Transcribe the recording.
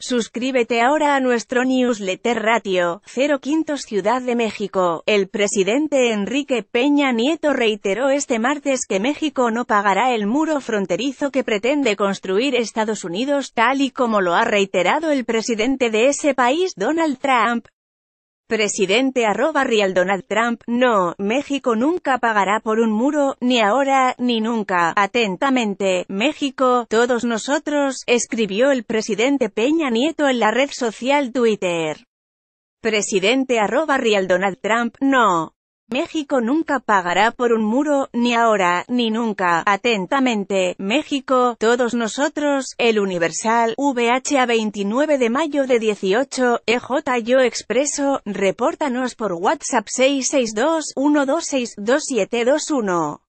Suscríbete ahora a nuestro newsletter Ratio, 05 Ciudad de México. El presidente Enrique Peña Nieto reiteró este martes que México no pagará el muro fronterizo que pretende construir Estados Unidos tal y como lo ha reiterado el presidente de ese país Donald Trump. Presidente arroba real Donald Trump, no, México nunca pagará por un muro, ni ahora, ni nunca. Atentamente, México, todos nosotros, escribió el presidente Peña Nieto en la red social Twitter. Presidente arroba real Donald Trump, no, México nunca pagará por un muro, ni ahora, ni nunca. Atentamente, México, todos nosotros, el Universal, VH 29 de mayo de 18, EJ Yo Expreso, repórtanos por WhatsApp 662 126 2721.